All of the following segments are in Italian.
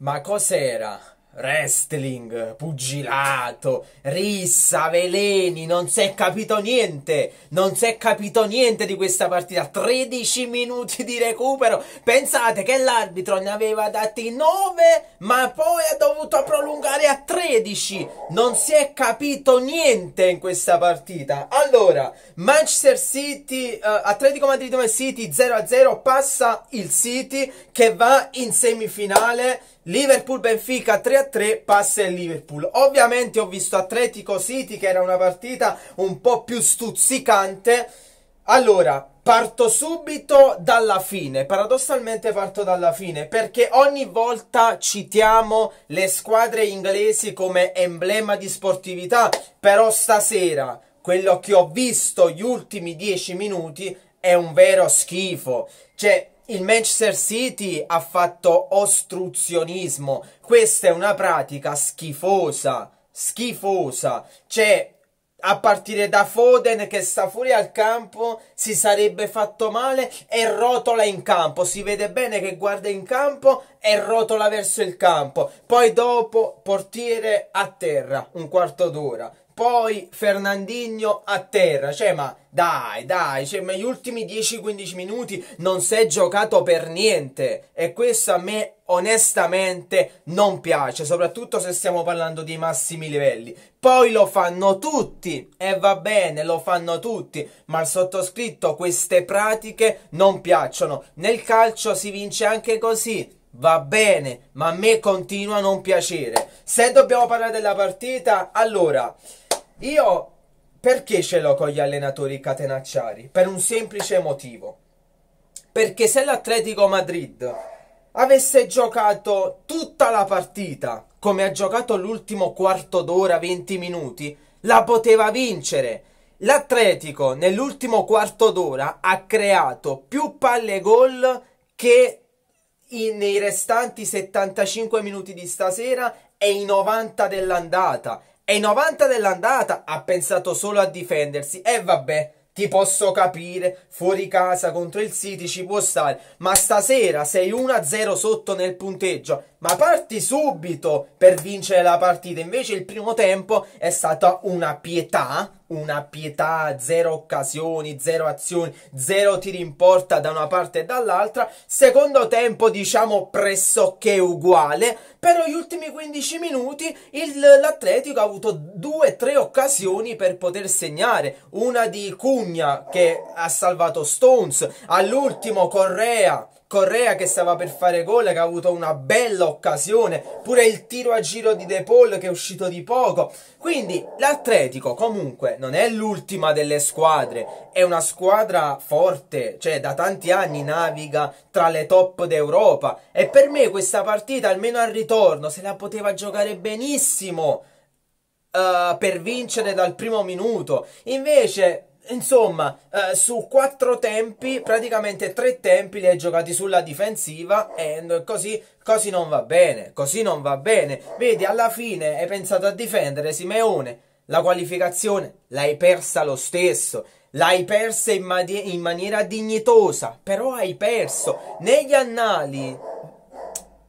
Ma cos'era? Wrestling, pugilato, rissa, veleni, non si è capito niente, non si è capito niente di questa partita, 13 minuti di recupero, pensate che l'arbitro ne aveva dati 9 ma poi ha dovuto prolungare a 13, non si è capito niente in questa partita. Allora, Manchester City, eh, Atletico Madrid City 0-0 passa il City che va in semifinale Liverpool-Benfica 3-3 passa il Liverpool. Ovviamente ho visto Atletico City che era una partita un po' più stuzzicante. Allora, parto subito dalla fine, paradossalmente parto dalla fine, perché ogni volta citiamo le squadre inglesi come emblema di sportività, però stasera quello che ho visto gli ultimi 10 minuti è un vero schifo. Cioè, il Manchester City ha fatto ostruzionismo. Questa è una pratica schifosa, schifosa. C'è cioè, a partire da Foden che sta fuori al campo, si sarebbe fatto male e rotola in campo. Si vede bene che guarda in campo e rotola verso il campo. Poi dopo portiere a terra, un quarto d'ora poi Fernandinho a terra, cioè ma dai, dai, cioè, ma gli ultimi 10-15 minuti non si è giocato per niente e questo a me onestamente non piace, soprattutto se stiamo parlando di massimi livelli. Poi lo fanno tutti e va bene, lo fanno tutti, ma al sottoscritto queste pratiche non piacciono. Nel calcio si vince anche così, va bene, ma a me continua a non piacere. Se dobbiamo parlare della partita, allora io perché ce l'ho con gli allenatori catenacciari? Per un semplice motivo. Perché se l'Atletico Madrid avesse giocato tutta la partita come ha giocato l'ultimo quarto d'ora, 20 minuti, la poteva vincere. L'Atletico nell'ultimo quarto d'ora ha creato più palle gol che in, nei restanti 75 minuti di stasera e i 90 dell'andata. E i 90 dell'andata ha pensato solo a difendersi. E vabbè, ti posso capire, fuori casa contro il City ci può stare, ma stasera sei 1-0 sotto nel punteggio, ma parti subito per vincere la partita. Invece il primo tempo è stata una pietà una pietà, zero occasioni, zero azioni, zero tiri in porta da una parte e dall'altra. Secondo tempo, diciamo pressoché uguale, però gli ultimi 15 minuti il, l'Atletico ha avuto due o tre occasioni per poter segnare. Una di Cugna che ha salvato Stones, all'ultimo Correa Correa che stava per fare gol, che ha avuto una bella occasione, pure il tiro a giro di De Paul che è uscito di poco. Quindi l'Atletico comunque non è l'ultima delle squadre, è una squadra forte, cioè da tanti anni naviga tra le top d'Europa e per me questa partita almeno al ritorno se la poteva giocare benissimo. Uh, per vincere dal primo minuto invece Insomma, eh, su quattro tempi, praticamente tre tempi li hai giocati sulla difensiva e così, così non va bene, così non va bene. Vedi, alla fine hai pensato a difendere Simeone, la qualificazione l'hai persa lo stesso. L'hai persa in, mani- in maniera dignitosa, però hai perso. Negli annali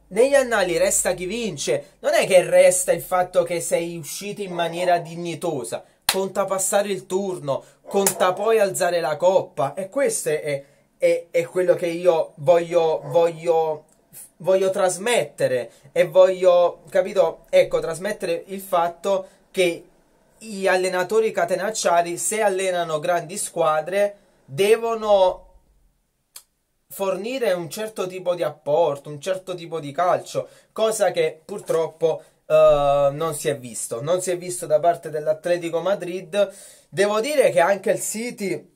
negli annali resta chi vince. Non è che resta il fatto che sei uscito in maniera dignitosa conta passare il turno, conta poi alzare la coppa. E questo è, è, è quello che io voglio, voglio, voglio trasmettere e voglio, capito? Ecco, trasmettere il fatto che gli allenatori catenacciari, se allenano grandi squadre, devono fornire un certo tipo di apporto, un certo tipo di calcio, cosa che purtroppo eh, non si è visto, non si è visto da parte dell'Atletico Madrid. Devo dire che anche il City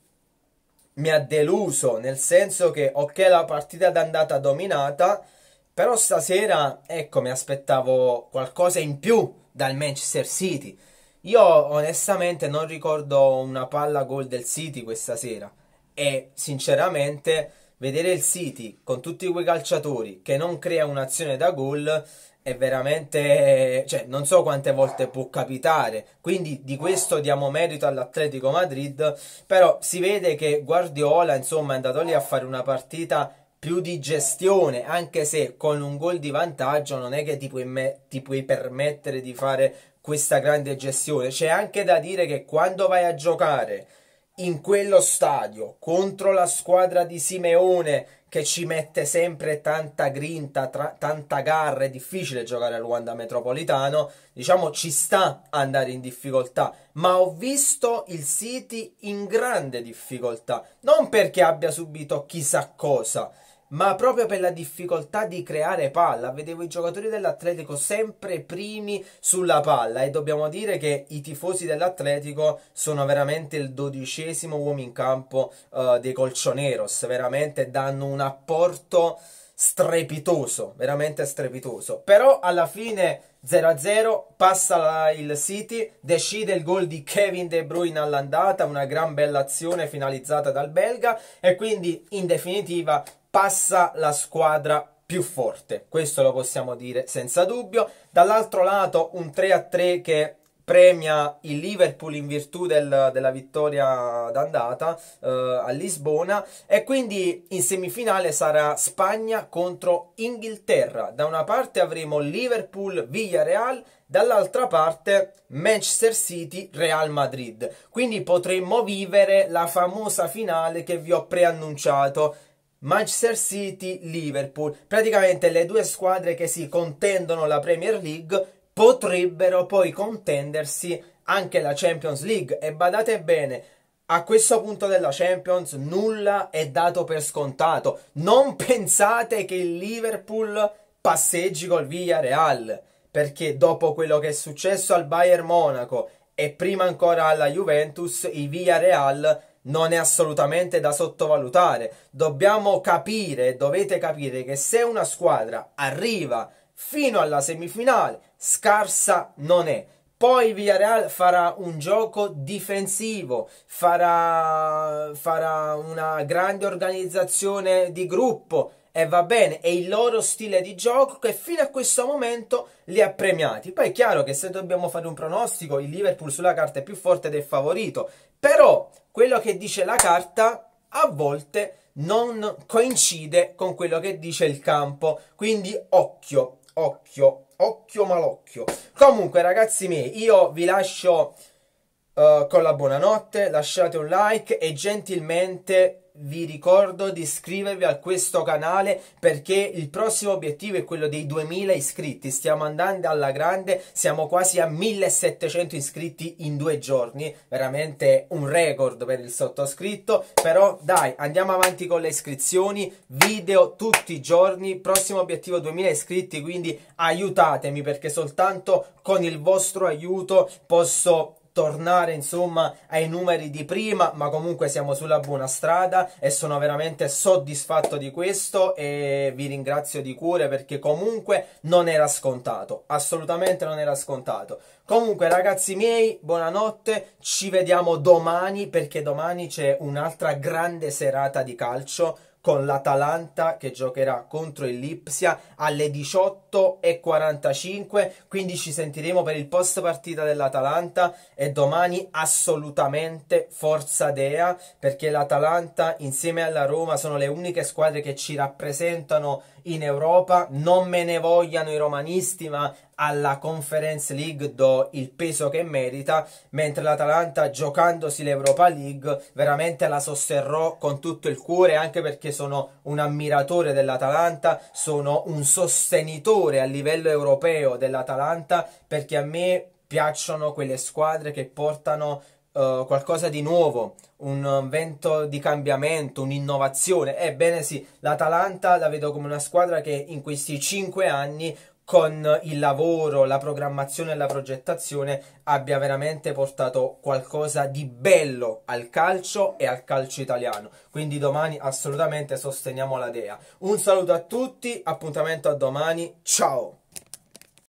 mi ha deluso, nel senso che ok la partita d'andata dominata, però stasera ecco mi aspettavo qualcosa in più dal Manchester City. Io onestamente non ricordo una palla gol del City questa sera e sinceramente vedere il City con tutti quei calciatori che non crea un'azione da gol è veramente, cioè, non so quante volte può capitare. Quindi di questo diamo merito all'Atletico Madrid, però si vede che Guardiola, insomma, è andato lì a fare una partita più di gestione, anche se con un gol di vantaggio non è che ti puoi, me- ti puoi permettere di fare questa grande gestione. C'è anche da dire che quando vai a giocare in quello stadio contro la squadra di Simeone che ci mette sempre tanta grinta, tra, tanta garra, è difficile giocare al Luanda Metropolitano, diciamo ci sta andare in difficoltà, ma ho visto il City in grande difficoltà, non perché abbia subito chissà cosa, ma proprio per la difficoltà di creare palla. Vedevo i giocatori dell'Atletico sempre primi sulla palla e dobbiamo dire che i tifosi dell'Atletico sono veramente il dodicesimo uomo in campo uh, dei Colchoneros, veramente danno un apporto strepitoso, veramente strepitoso. Però alla fine 0-0 passa il City, decide il gol di Kevin De Bruyne all'andata, una gran bella azione finalizzata dal belga e quindi in definitiva passa la squadra più forte, questo lo possiamo dire senza dubbio. Dall'altro lato un 3-3 che premia il Liverpool in virtù del, della vittoria d'andata eh, a Lisbona e quindi in semifinale sarà Spagna contro Inghilterra. Da una parte avremo Liverpool Villarreal, dall'altra parte Manchester City Real Madrid. Quindi potremmo vivere la famosa finale che vi ho preannunciato Manchester City, Liverpool, praticamente le due squadre che si contendono la Premier League potrebbero poi contendersi anche la Champions League e badate bene, a questo punto della Champions nulla è dato per scontato. Non pensate che il Liverpool passeggi col Villarreal, perché dopo quello che è successo al Bayern Monaco e prima ancora alla Juventus, il Villarreal non è assolutamente da sottovalutare. Dobbiamo capire, dovete capire che se una squadra arriva fino alla semifinale, scarsa non è. Poi Villarreal farà un gioco difensivo, farà, farà una grande organizzazione di gruppo e va bene, è il loro stile di gioco che fino a questo momento li ha premiati. Poi è chiaro che se dobbiamo fare un pronostico, il Liverpool sulla carta è più forte del favorito, però quello che dice la carta a volte non coincide con quello che dice il campo. Quindi occhio, occhio, occhio malocchio. Comunque ragazzi miei, io vi lascio uh, con la buonanotte, lasciate un like e gentilmente vi ricordo di iscrivervi a questo canale perché il prossimo obiettivo è quello dei 2000 iscritti stiamo andando alla grande siamo quasi a 1700 iscritti in due giorni veramente un record per il sottoscritto però dai andiamo avanti con le iscrizioni video tutti i giorni prossimo obiettivo 2000 iscritti quindi aiutatemi perché soltanto con il vostro aiuto posso tornare insomma ai numeri di prima ma comunque siamo sulla buona strada e sono veramente soddisfatto di questo e vi ringrazio di cuore perché comunque non era scontato assolutamente non era scontato comunque ragazzi miei buonanotte ci vediamo domani perché domani c'è un'altra grande serata di calcio con l'Atalanta che giocherà contro il Lipsia alle 18.45, quindi ci sentiremo per il post partita dell'Atalanta e domani assolutamente forza Dea perché l'Atalanta insieme alla Roma sono le uniche squadre che ci rappresentano in Europa, non me ne vogliano i romanisti ma alla Conference League do il peso che merita, mentre l'Atalanta giocandosi l'Europa League veramente la sosterrò con tutto il cuore, anche perché sono un ammiratore dell'Atalanta, sono un sostenitore a livello europeo dell'Atalanta, perché a me piacciono quelle squadre che portano Uh, qualcosa di nuovo, un vento di cambiamento, un'innovazione. Ebbene sì, l'Atalanta la vedo come una squadra che in questi cinque anni con il lavoro, la programmazione e la progettazione abbia veramente portato qualcosa di bello al calcio e al calcio italiano. Quindi domani assolutamente sosteniamo la Dea. Un saluto a tutti, appuntamento a domani, ciao!